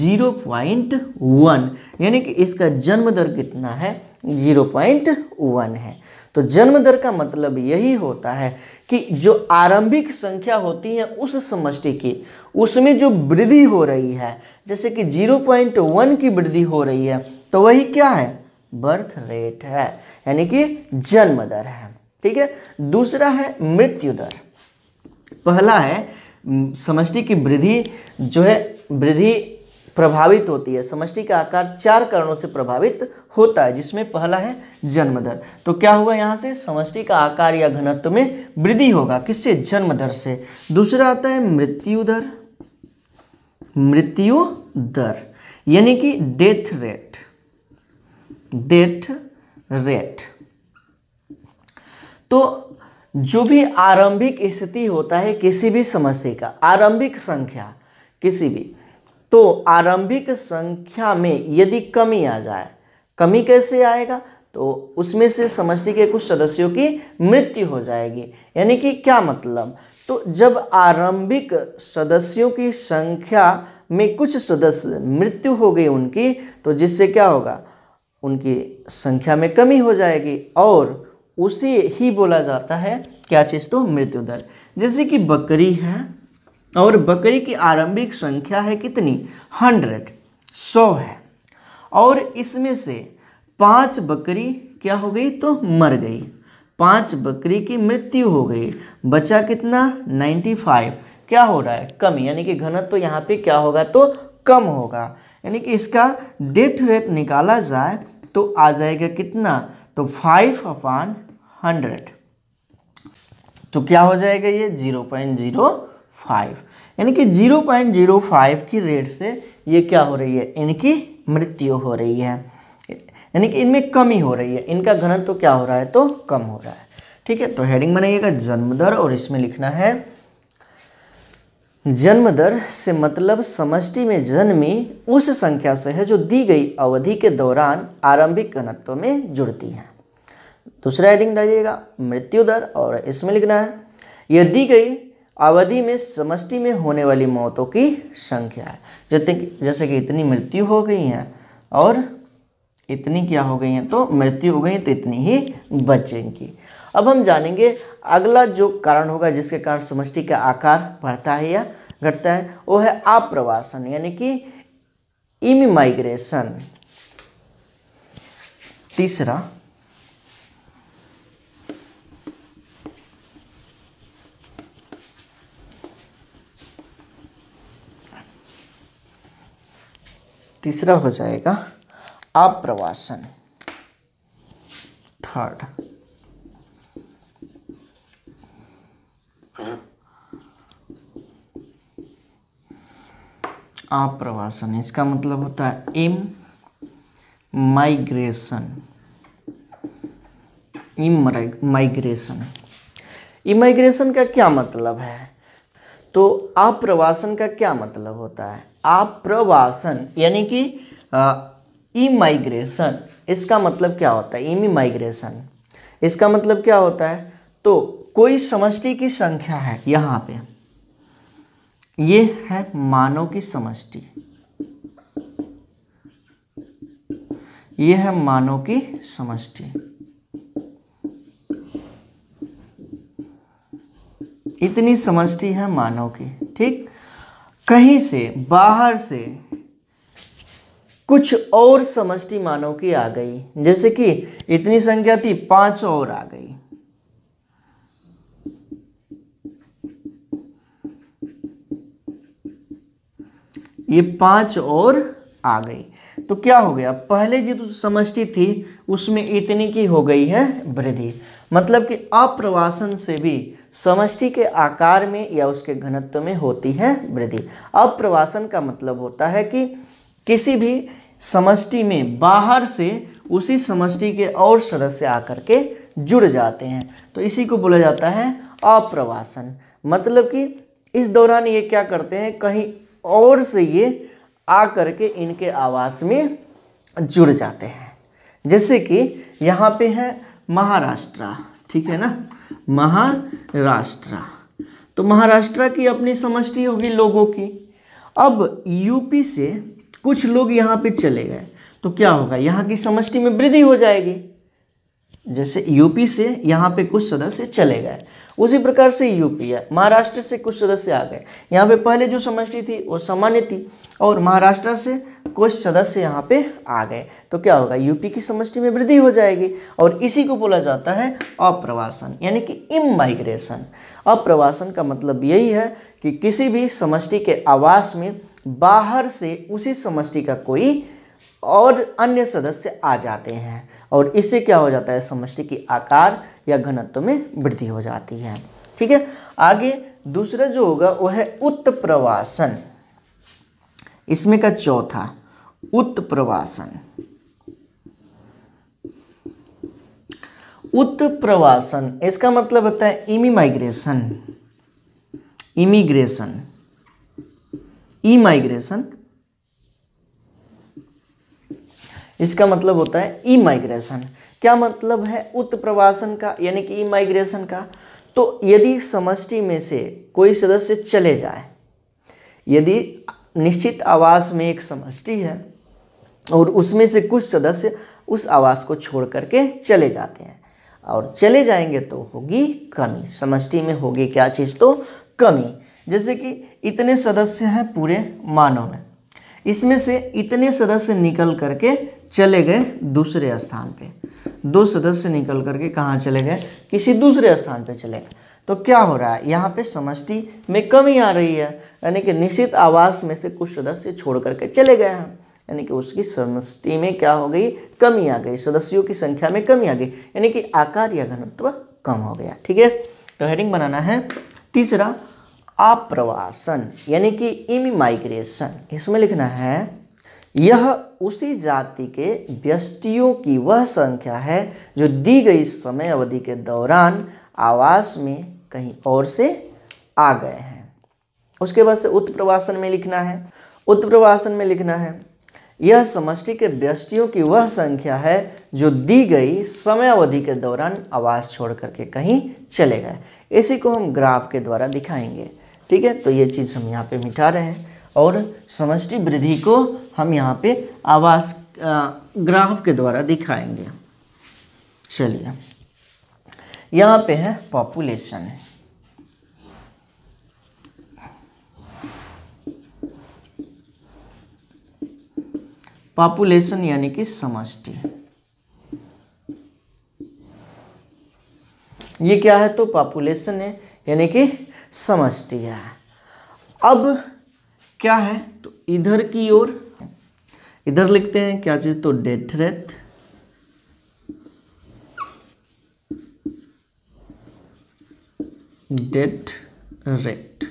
जीरो पॉइंट वन यानी कि इसका जन्म दर कितना है जीरो पॉइंट वन है तो जन्म दर का मतलब यही होता है कि जो आरंभिक संख्या होती है उस समष्टि की उसमें जो वृद्धि हो रही है जैसे कि 0.1 की वृद्धि हो रही है तो वही क्या है बर्थ रेट है यानी कि जन्म दर है ठीक है दूसरा है मृत्यु दर पहला है समष्टि की वृद्धि जो है वृद्धि प्रभावित होती है समष्टि का आकार चार कारणों से प्रभावित होता है जिसमें पहला है जन्मदर तो क्या हुआ यहाँ से समष्टि का आकार या घनत्व में वृद्धि होगा किससे जन्मदर से दूसरा आता है मृत्यु दर मृत्यु दर यानी कि डेथ रेट डेथ रेट तो जो भी आरंभिक स्थिति होता है किसी भी समष्टि का आरंभिक संख्या किसी भी तो आरंभिक संख्या में यदि कमी आ जाए कमी कैसे आएगा तो उसमें से समष्टि के कुछ सदस्यों की मृत्यु हो जाएगी यानी कि क्या मतलब तो जब आरंभिक सदस्यों की संख्या में कुछ सदस्य मृत्यु हो गई उनकी तो जिससे क्या होगा उनकी संख्या में कमी हो जाएगी और उसे ही बोला जाता है क्या चीज़ तो मृत्यु दर जैसे कि बकरी है और बकरी की आरंभिक संख्या है कितनी हंड्रेड सौ है और इसमें से पांच बकरी क्या हो गई तो मर गई पांच बकरी की मृत्यु हो गई बचा कितना नाइन्टी फाइव क्या हो रहा है कम यानी कि घनत्व तो यहाँ पे क्या होगा तो कम होगा यानी कि इसका डेथ रेट निकाला जाए तो आ जाएगा कितना तो फाइव अपान हंड्रेड तो क्या हो जाएगा ये जीरो पॉइंट जीरो फाइव यानी कि जीरो पॉइंट जीरो फाइव की रेट से ये क्या हो रही है इनकी मृत्यु हो रही है यानी कि इनमें कमी हो रही है इनका घनत्व तो क्या हो रहा है तो कम हो रहा है ठीक है तो हेडिंग बनाइएगा जन्म दर और इसमें लिखना है जन्म दर से मतलब समष्टि में जन्मी उस संख्या से है जो दी गई अवधि के दौरान आरंभिक घनत्व में जुड़ती है दूसरा हेडिंग डालिएगा मृत्यु दर और इसमें लिखना है यह दी गई अवधि में समष्टि में होने वाली मौतों की संख्या है जैसे जैसे कि इतनी मृत्यु हो गई हैं और इतनी क्या हो गई हैं तो मृत्यु हो गई तो इतनी ही बचेंगी अब हम जानेंगे अगला जो कारण होगा जिसके कारण समष्टि का आकार बढ़ता है या घटता है वो है आप्रवासन यानी कि इमिमाइग्रेशन तीसरा तीसरा हो जाएगा आप्रवासन थर्ड आप्रवासन इसका मतलब होता है इम माइग्रेशन इम माइग्रेशन इमाइग्रेशन का क्या मतलब है तो आप्रवासन का क्या मतलब होता है आप्रवासन यानी कि ई माइग्रेशन इसका मतलब क्या होता है इमी माइग्रेशन इसका मतलब क्या होता है तो कोई समष्टि की संख्या है यहाँ पे ये है मानव की समष्टि ये है मानव की समष्टि इतनी समष्टि है मानव की ठीक कहीं से बाहर से कुछ और समष्टि मानव की आ गई जैसे कि इतनी संख्या थी पांच और आ गई ये पांच और आ गई तो क्या हो गया पहले जो समष्टि थी उसमें इतनी की हो गई है वृद्धि मतलब कि अप्रवासन से भी समष्टि के आकार में या उसके घनत्व में होती है वृद्धि अब प्रवासन का मतलब होता है कि किसी भी समष्टि में बाहर से उसी समष्टि के और सदस्य आकर के जुड़ जाते हैं तो इसी को बोला जाता है अप्रवासन मतलब कि इस दौरान ये क्या करते हैं कहीं और से ये आ कर के इनके आवास में जुड़ जाते हैं जैसे कि यहाँ पे है महाराष्ट्र ठीक है ना महाराष्ट्र तो महाराष्ट्र की अपनी समष्टि होगी लोगों की अब यूपी से कुछ लोग यहाँ पे चले गए तो क्या होगा यहाँ की समष्टि में वृद्धि हो जाएगी जैसे यूपी से यहाँ पे कुछ सदस्य चले गए उसी प्रकार से यूपी है महाराष्ट्र से कुछ सदस्य आ गए यहाँ पे पहले जो समष्टि थी वो सामान्य थी और महाराष्ट्र से कुछ सदस्य यहाँ पे आ गए तो क्या होगा यूपी की समष्टि में वृद्धि हो जाएगी और इसी को बोला जाता है अप्रवासन यानी कि इमाइग्रेशन अप्रवासन का मतलब यही है कि किसी भी समष्टि के आवास में बाहर से उसी समष्टि का कोई और अन्य सदस्य आ जाते हैं और इससे क्या हो जाता है समष्टि की आकार या घनत्व में वृद्धि हो जाती है ठीक है आगे दूसरा जो होगा वह है उत्प्रवासन इसमें का चौथा उत्प्रवासन उत्प्रवासन इसका मतलब होता है immigration immigration emigration इसका मतलब होता है ई माइग्रेशन क्या मतलब है उत्प्रवासन का यानी कि ई माइग्रेशन का तो यदि समष्टि में से कोई सदस्य चले जाए यदि निश्चित आवास में एक समष्टि है और उसमें से कुछ सदस्य उस आवास को छोड़ करके चले जाते हैं और चले जाएंगे तो होगी कमी समष्टि में होगी क्या चीज़ तो कमी जैसे कि इतने सदस्य हैं पूरे मानव में इसमें से इतने सदस्य निकल करके चले गए दूसरे स्थान पे दो सदस्य निकल करके कहाँ चले गए किसी दूसरे स्थान पे चले गए तो क्या हो रहा है यहाँ पे समष्टि में कमी आ रही है यानी कि निश्चित आवास में से कुछ सदस्य छोड़ करके चले गए हैं यानी कि उसकी समष्टि में क्या हो गई कमी आ गई सदस्यों की संख्या में कमी आ गई यानी कि आकार या घनत्व कम हो गया ठीक है तो हेडिंग बनाना है तीसरा आप्रवासन यानी कि इमिमाइग्रेशन इसमें लिखना है यह उसी जाति के व्यस्टियों की वह संख्या है जो दी गई समय अवधि के दौरान आवास में कहीं और से आ गए हैं उसके बाद से उत्प्रवासन में लिखना है उत्प्रवासन में लिखना है यह समष्टि के व्यष्टियों की वह संख्या है जो दी गई समय अवधि के दौरान आवास छोड़ करके कहीं चले गए इसी को हम ग्राफ के द्वारा दिखाएंगे ठीक है तो ये चीज़ हम यहाँ पे मिटा रहे हैं और समष्टि वृद्धि को हम यहाँ पे आवास ग्राफ के द्वारा दिखाएंगे चलिए यहाँ पे है पॉपुलेशन पॉपुलेशन यानी कि समष्टि ये क्या है तो पॉपुलेशन है यानी कि समष्टि है अब क्या है तो इधर की ओर इधर लिखते हैं क्या चीज तो death rate death rate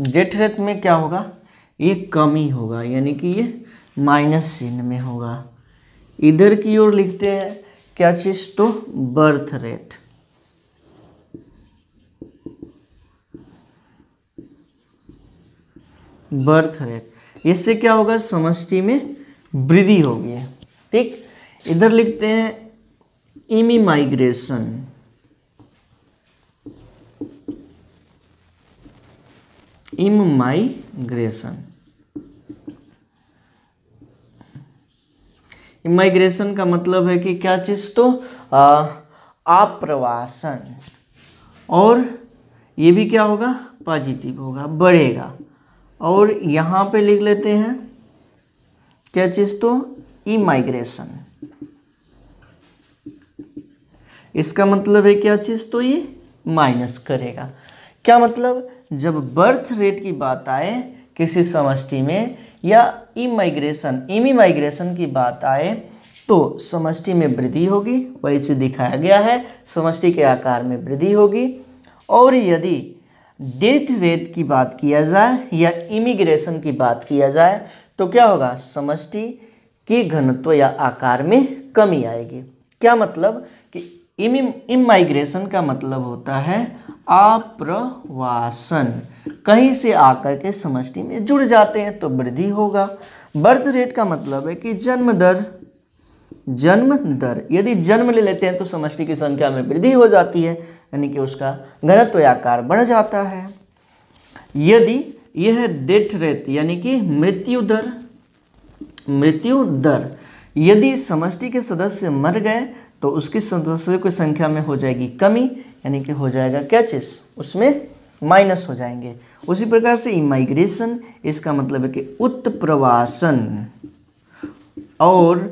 death rate में क्या होगा ये कम ही होगा यानी कि ये माइनस चिन्ह में होगा इधर की ओर लिखते हैं क्या चीज़ तो बर्थ रेट बर्थ रेट इससे क्या होगा समष्टि में वृद्धि होगी ठीक इधर लिखते हैं immigration immigration emigration का मतलब है कि क्या चीज़ तो आप्रवासन और ये भी क्या होगा पॉजिटिव होगा बढ़ेगा और यहाँ पे लिख लेते हैं क्या चीज़ तो इमाइग्रेशन इसका मतलब है क्या चीज़ तो ये माइनस करेगा क्या मतलब जब बर्थ रेट की बात आए किसी समष्टि में या इमाइग्रेशन इमी माइग्रेशन की बात आए तो समष्टि में वृद्धि होगी वही चीज़ दिखाया गया है समष्टि के आकार में वृद्धि होगी और यदि डेथ रेट की बात किया जाए या इमिग्रेशन की बात किया जाए तो क्या होगा समष्टि के घनत्व या आकार में कमी आएगी क्या मतलब कि इम माइग्रेशन का मतलब होता है आप्रवासन कहीं से आकर के समष्टि में जुड़ जाते हैं तो वृद्धि होगा बर्थ रेट का मतलब है कि जन्म दर जन्म दर यदि जन्म ले लेते हैं तो समष्टि की संख्या में वृद्धि हो जाती है यानी कि उसका घनत्व या आकार बढ़ जाता है यदि यह डेथ रेट यानी कि मृत्यु दर मृत्यु दर यदि समष्टि के सदस्य मर गए तो उसकी सदस्यों की संख्या में हो जाएगी कमी यानी कि हो जाएगा कैचेस उसमें माइनस हो जाएंगे उसी प्रकार से इमाइग्रेशन इसका मतलब है कि उत्प्रवासन और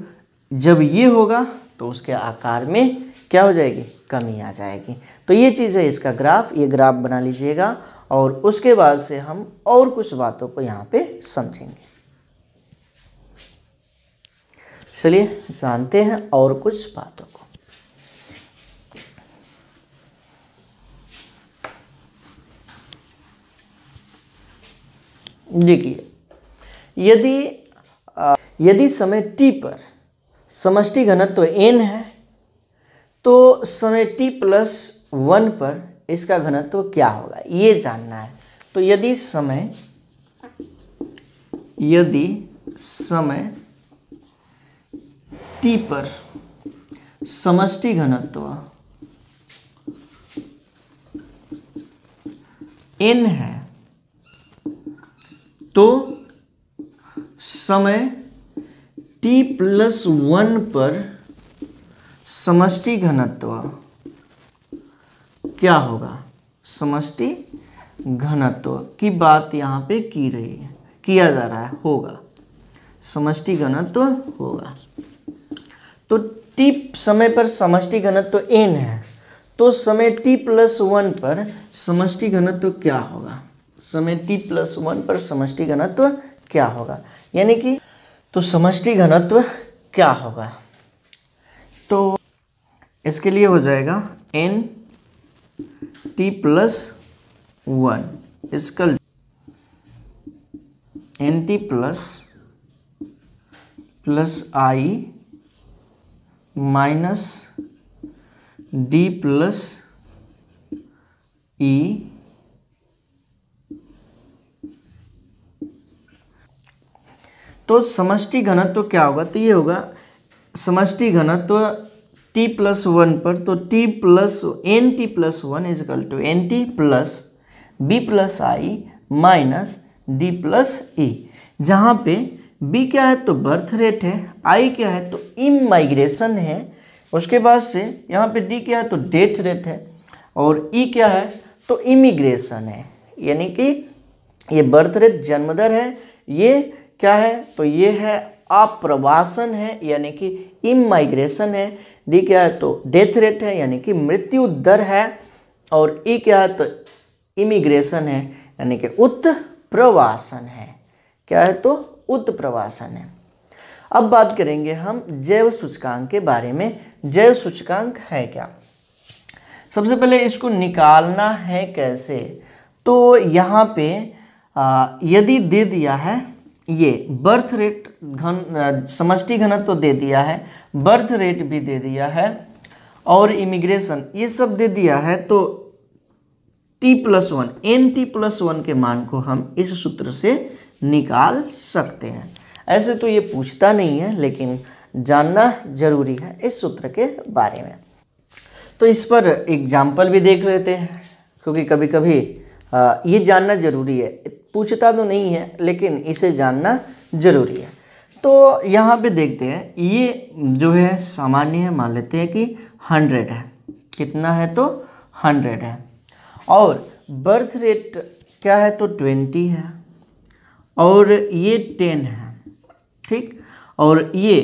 जब ये होगा तो उसके आकार में क्या हो जाएगी कमी आ जाएगी तो ये चीज़ है इसका ग्राफ ये ग्राफ बना लीजिएगा और उसके बाद से हम और कुछ बातों को यहाँ पे समझेंगे चलिए जानते हैं और कुछ बातों को देखिए यदि यदि समय टी पर समष्टि घनत्व एन है तो समय टी प्लस वन पर इसका घनत्व क्या होगा ये जानना है तो यदि समय यदि समय टी पर समष्टि घनत्व एन है तो समय टी प्लस वन पर समष्टि घनत्व क्या होगा समष्टि घनत्व की बात यहां पे की रही है किया जा रहा है होगा समष्टि घनत्व होगा तो टी समय पर समष्टि घनत्व तो एन है तो समय टी प्लस वन पर समष्टि घनत्व तो क्या होगा समय टी प्लस वन पर समष्टि घनत्व तो क्या होगा यानी कि तो समष्टि घनत्व क्या होगा तो इसके लिए हो जाएगा एन टी प्लस वन इसका N T plus plus I minus D plus E तो समष्टि घनत्व तो क्या होगा तो ये होगा समष्टि घनत्व तो टी प्लस वन पर तो T plus N T plus one is equal to N T plus B plus I minus D plus E जहाँ पे बी क्या है तो बर्थ रेट है आई क्या है तो इमाइग्रेशन है उसके बाद से यहाँ पे डी क्या है तो डेथ रेट है और ई e क्या है तो इमिग्रेशन है यानी कि ये बर्थ रेट जन्मदर है ये क्या है तो ये है अप्रवासन है यानी कि इमाइग्रेशन है डी क्या है तो डेथ रेट है यानी कि मृत्यु दर है और ई e क्या है तो इमिग्रेशन है यानी कि उत्प्रवासन है क्या है तो उत्प्रवासन है अब बात करेंगे हम जैव सूचकांक के बारे में जैव सूचकांक है क्या सबसे पहले इसको निकालना है कैसे तो यहाँ पे यदि दे दिया है ये बर्थ रेट घन समष्टि घनत्व तो दे दिया है बर्थ रेट भी दे दिया है और इमिग्रेशन ये सब दे दिया है तो T plus one N T plus one के मान को हम इस सूत्र से निकाल सकते हैं ऐसे तो ये पूछता नहीं है लेकिन जानना जरूरी है इस सूत्र के बारे में तो इस पर एग्जाम्पल भी देख लेते हैं क्योंकि कभी कभी ये जानना जरूरी है पूछता तो नहीं है लेकिन इसे जानना जरूरी है तो यहाँ पे देखते हैं ये जो है सामान्य है मान लेते हैं कि हंड्रेड है कितना है तो हंड्रेड है और बर्थ रेट क्या है तो ट्वेंटी है और ये टेन है ठीक और ये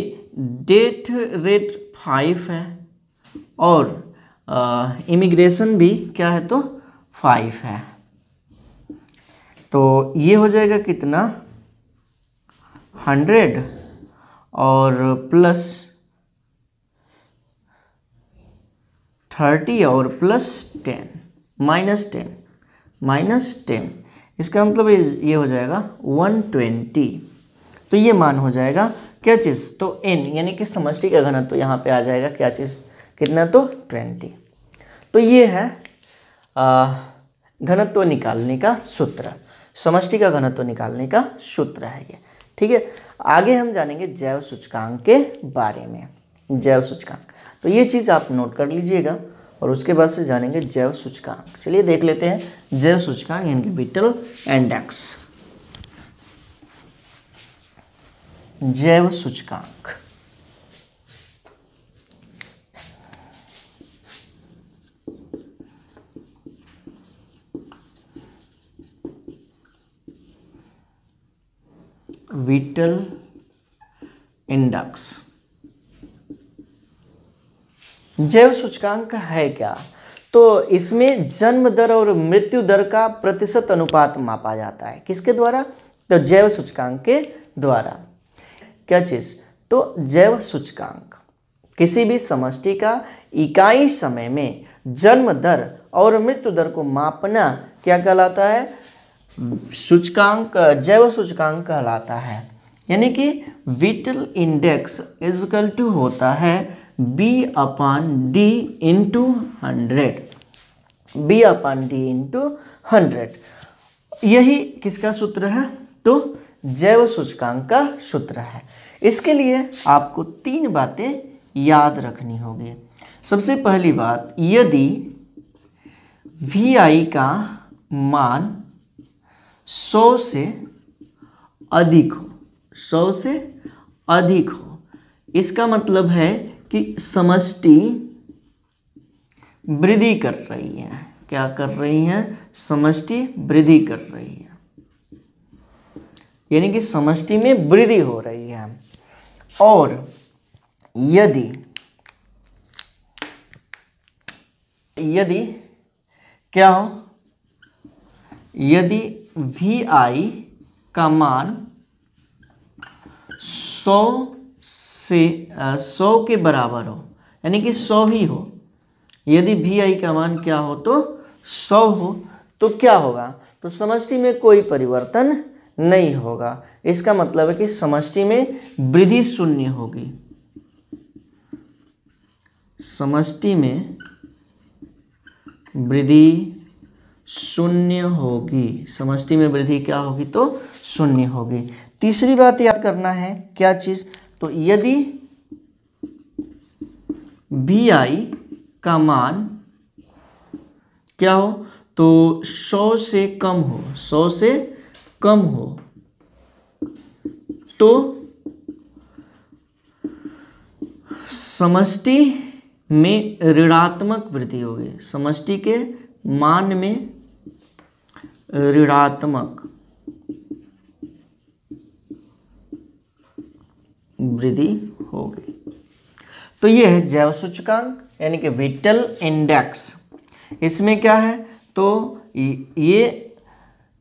डेट रेट फाइव है और इमिग्रेशन भी क्या है तो फाइव है तो ये हो जाएगा कितना हंड्रेड और प्लस थर्टी और plus ten minus ten minus ten इसका मतलब ये हो जाएगा 120 तो ये मान हो जाएगा क्या चीज़ तो एन यानी कि समष्टि का घनत्व तो यहाँ पे आ जाएगा क्या चीज़ कितना तो 20 तो ये है घनत्व तो निकालने का सूत्र समष्टि का घनत्व तो निकालने का सूत्र है ये ठीक है आगे हम जानेंगे जैव सूचकांक के बारे में जैव सूचकांक तो ये चीज़ आप नोट कर लीजिएगा और उसके बाद से जानेंगे जैव सूचकांक चलिए देख लेते हैं जैव सूचकांक यानी कि बीटल इंडेक्स जैव सूचकांक विटल इंडक्स जैव सूचकांक है क्या तो इसमें जन्म दर और मृत्यु दर का प्रतिशत अनुपात मापा जाता है किसके द्वारा तो जैव सूचकांक के द्वारा क्या चीज़ तो जैव सूचकांक किसी भी समष्टि का इकाई समय में जन्म दर और मृत्यु दर को मापना क्या कहलाता है सूचकांक जैव सूचकांक कहलाता है यानी कि विटल इंडेक्स इजकल टू होता है B upon D into hundred B upon D into hundred यही किसका सूत्र है तो जैव सूचकांक का सूत्र है इसके लिए आपको तीन बातें याद रखनी होगी सबसे पहली बात यदि वी आई का मान 100 से अधिक हो 100 से अधिक हो इसका मतलब है कि समष्टि वृद्धि कर रही है क्या कर रही है समष्टि वृद्धि कर रही है यानी कि समष्टि में वृद्धि हो रही है और यदि यदि क्या हो यदि वी आई का मान सौ से सौ के बराबर हो यानी कि सौ ही हो यदि भी आई का मान क्या हो तो सौ हो तो क्या होगा तो समष्टि में कोई परिवर्तन नहीं होगा इसका मतलब है कि समष्टि में वृद्धि शून्य होगी समष्टि में वृद्धि शून्य होगी समष्टि में वृद्धि क्या होगी तो शून्य होगी तीसरी बात याद करना है क्या चीज़ तो यदि बी आई का मान क्या हो तो सौ से कम हो सौ से कम हो तो समष्टि में ऋणात्मक वृद्धि होगी समष्टि के मान में ऋणात्मक वृद्धि होगी तो ये है जैव सूचकांक यानी कि विटल इंडेक्स इसमें क्या है तो ये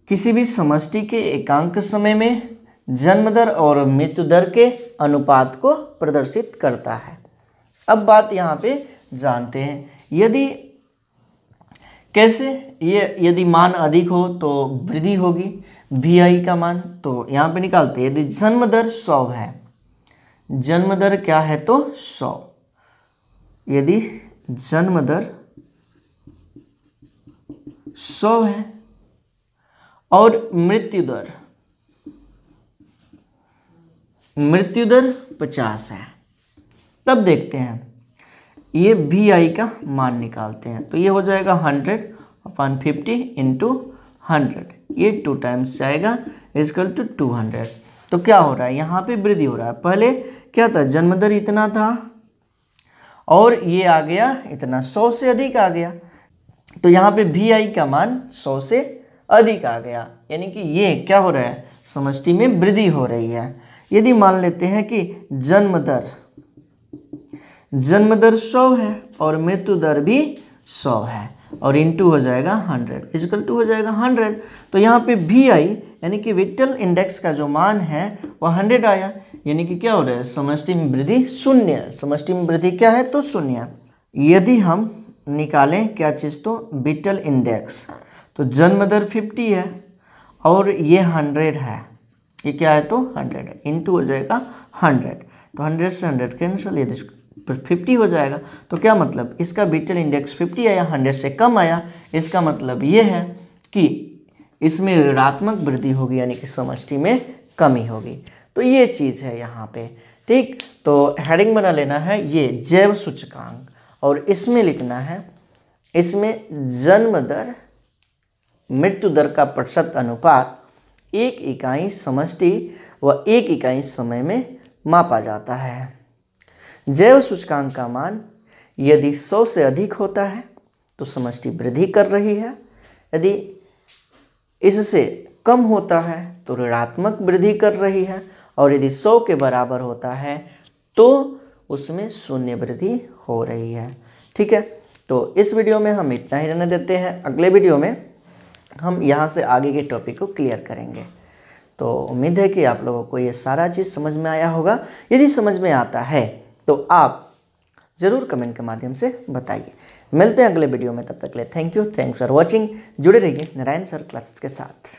किसी भी समष्टि के एकांक समय में जन्म दर और मृत्यु दर के अनुपात को प्रदर्शित करता है अब बात यहाँ पे जानते हैं यदि कैसे ये यदि मान अधिक हो तो वृद्धि होगी वी आई का मान तो यहाँ पे निकालते हैं यदि जन्म दर सौ है जन्म दर क्या है तो सौ यदि जन्म दर सौ है और मृत्यु दर मृत्यु दर पचास है तब देखते हैं ये वी आई का मान निकालते हैं तो ये हो जाएगा hundred upon fifty into hundred ये टू टाइम्स जाएगा इजकल टू टू हंड्रेड तो क्या हो रहा है यहाँ पे वृद्धि हो रहा है पहले क्या था जन्म दर इतना था और ये आ गया इतना सौ से अधिक आ गया तो यहाँ पे वी आई का मान सौ से अधिक आ गया यानी कि ये क्या हो रहा है समष्टि में वृद्धि हो रही है यदि मान लेते हैं कि जन्म दर जन्म दर सौ है और मृत्यु दर भी सौ है और इन टू हो जाएगा हंड्रेड इजिकल टू हो जाएगा हंड्रेड तो यहाँ पे वी आई यानी कि विटल इंडेक्स का जो मान है वह हंड्रेड आया यानी कि क्या हो रहा है समष्टि में वृद्धि शून्य समष्टि में वृद्धि क्या है तो शून्य यदि हम निकालें क्या चीज़ तो विटल इंडेक्स तो जन्म दर फिफ्टी है और ये हंड्रेड है ये क्या है तो हंड्रेड है इंटू हो जाएगा हंड्रेड तो हंड्रेड से हंड्रेड कैंसिल ये देखो फिफ्टी तो हो जाएगा तो क्या मतलब इसका बीटल इंडेक्स फिफ्टी आया हंड्रेड से कम आया इसका मतलब ये है कि इसमें ऋणात्मक वृद्धि होगी यानी कि समष्टि में कमी होगी तो ये चीज़ है यहाँ पे ठीक तो हेडिंग बना लेना है ये जैव सूचकांक और इसमें लिखना है इसमें जन्म दर मृत्यु दर का प्रतिशत अनुपात एक इकाई समष्टि व एक इकाई समय में मापा जाता है जैव सूचकांक का मान यदि 100 से अधिक होता है तो समष्टि वृद्धि कर रही है यदि इससे कम होता है तो ऋणात्मक वृद्धि कर रही है और यदि 100 के बराबर होता है तो उसमें शून्य वृद्धि हो रही है ठीक है तो इस वीडियो में हम इतना ही रहने देते हैं अगले वीडियो में हम यहाँ से आगे के टॉपिक को क्लियर करेंगे तो उम्मीद है कि आप लोगों को ये सारा चीज़ समझ में आया होगा यदि समझ में आता है तो आप ज़रूर कमेंट के माध्यम से बताइए मिलते हैं अगले वीडियो में तब तक के लिए thank you thanks for watching जुड़े रहिए नारायण सर क्लासेस के साथ